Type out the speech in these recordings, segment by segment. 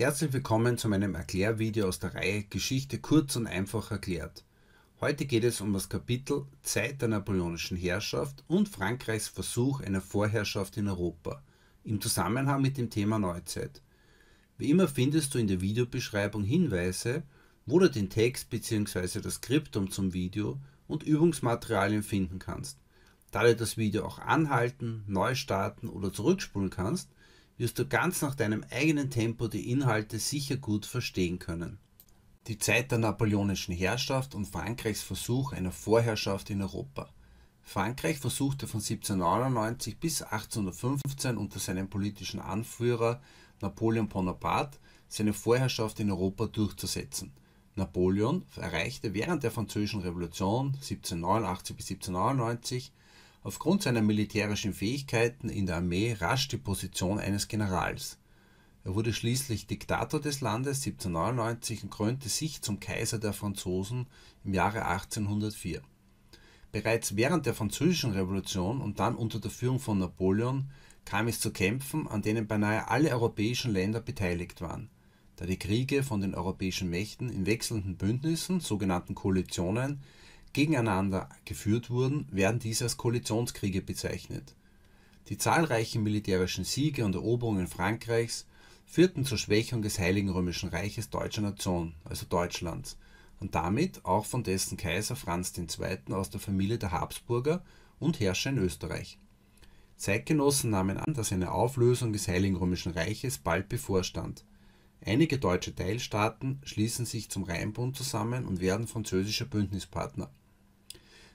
Herzlich willkommen zu meinem Erklärvideo aus der Reihe Geschichte kurz und einfach erklärt. Heute geht es um das Kapitel Zeit der napoleonischen Herrschaft und Frankreichs Versuch einer Vorherrschaft in Europa im Zusammenhang mit dem Thema Neuzeit. Wie immer findest du in der Videobeschreibung Hinweise, wo du den Text bzw. das Skriptum zum Video und Übungsmaterialien finden kannst. Da du das Video auch anhalten, neu starten oder zurückspulen kannst, wirst du ganz nach deinem eigenen Tempo die Inhalte sicher gut verstehen können. Die Zeit der napoleonischen Herrschaft und Frankreichs Versuch einer Vorherrschaft in Europa. Frankreich versuchte von 1799 bis 1815 unter seinem politischen Anführer Napoleon Bonaparte seine Vorherrschaft in Europa durchzusetzen. Napoleon erreichte während der Französischen Revolution 1789 bis 1799 aufgrund seiner militärischen Fähigkeiten in der Armee rasch die Position eines Generals. Er wurde schließlich Diktator des Landes 1799 und krönte sich zum Kaiser der Franzosen im Jahre 1804. Bereits während der Französischen Revolution und dann unter der Führung von Napoleon kam es zu Kämpfen, an denen beinahe alle europäischen Länder beteiligt waren. Da die Kriege von den europäischen Mächten in wechselnden Bündnissen, sogenannten Koalitionen, gegeneinander geführt wurden, werden diese als Koalitionskriege bezeichnet. Die zahlreichen militärischen Siege und Eroberungen Frankreichs führten zur Schwächung des Heiligen Römischen Reiches deutscher Nation, also Deutschlands, und damit auch von dessen Kaiser Franz II. aus der Familie der Habsburger und Herrscher in Österreich. Zeitgenossen nahmen an, dass eine Auflösung des Heiligen Römischen Reiches bald bevorstand. Einige deutsche Teilstaaten schließen sich zum Rheinbund zusammen und werden französischer Bündnispartner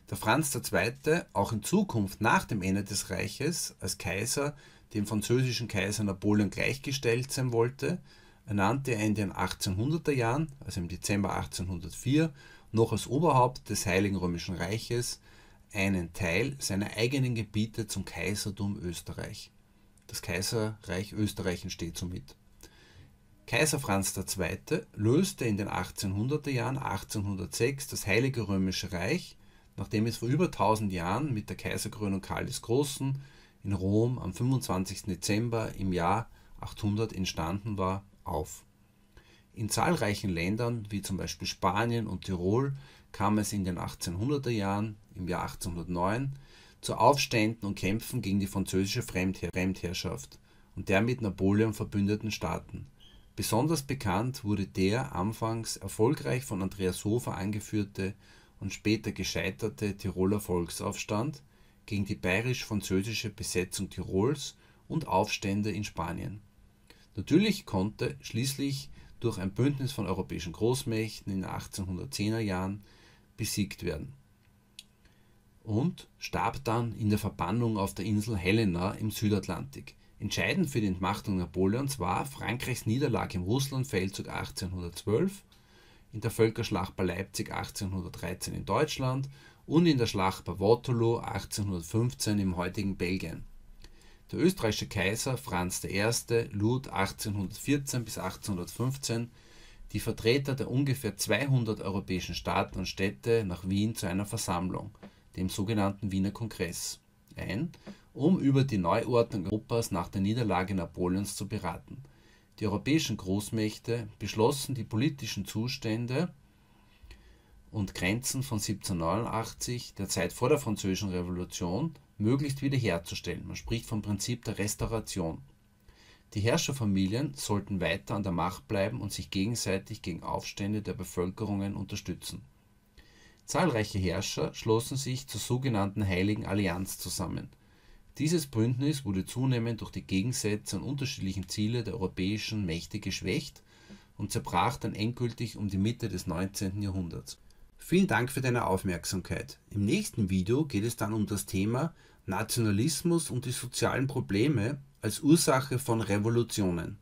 da Franz II. auch in Zukunft nach dem Ende des Reiches als Kaiser dem französischen Kaiser Napoleon gleichgestellt sein wollte, ernannte er in den 1800er Jahren, also im Dezember 1804, noch als Oberhaupt des Heiligen Römischen Reiches einen Teil seiner eigenen Gebiete zum Kaisertum Österreich. Das Kaiserreich Österreich entsteht somit. Kaiser Franz II. löste in den 1800er Jahren 1806 das Heilige Römische Reich Nachdem es vor über 1000 Jahren mit der Kaiserkrönung Karl des Großen in Rom am 25. Dezember im Jahr 800 entstanden war, auf. In zahlreichen Ländern wie zum Beispiel Spanien und Tirol kam es in den 1800er Jahren, im Jahr 1809, zu Aufständen und Kämpfen gegen die französische Fremdherr Fremdherrschaft und der mit Napoleon verbündeten Staaten. Besonders bekannt wurde der anfangs erfolgreich von Andreas Hofer angeführte und später gescheiterte Tiroler Volksaufstand gegen die bayerisch-französische Besetzung Tirols und Aufstände in Spanien. Natürlich konnte schließlich durch ein Bündnis von europäischen Großmächten in den 1810er Jahren besiegt werden und starb dann in der Verbannung auf der Insel Helena im Südatlantik. Entscheidend für die Entmachtung Napoleons war Frankreichs Niederlage im Russlandfeldzug 1812 in der Völkerschlacht bei Leipzig 1813 in Deutschland und in der Schlacht bei Waterloo 1815 im heutigen Belgien. Der österreichische Kaiser Franz I. lud 1814 bis 1815 die Vertreter der ungefähr 200 europäischen Staaten und Städte nach Wien zu einer Versammlung, dem sogenannten Wiener Kongress, ein, um über die Neuordnung Europas nach der Niederlage Napoleons zu beraten – die europäischen Großmächte beschlossen die politischen Zustände und Grenzen von 1789, der Zeit vor der Französischen Revolution, möglichst wiederherzustellen. Man spricht vom Prinzip der Restauration. Die Herrscherfamilien sollten weiter an der Macht bleiben und sich gegenseitig gegen Aufstände der Bevölkerungen unterstützen. Zahlreiche Herrscher schlossen sich zur sogenannten Heiligen Allianz zusammen – dieses Bündnis wurde zunehmend durch die Gegensätze und unterschiedlichen Ziele der europäischen Mächte geschwächt und zerbrach dann endgültig um die Mitte des 19. Jahrhunderts. Vielen Dank für deine Aufmerksamkeit. Im nächsten Video geht es dann um das Thema Nationalismus und die sozialen Probleme als Ursache von Revolutionen.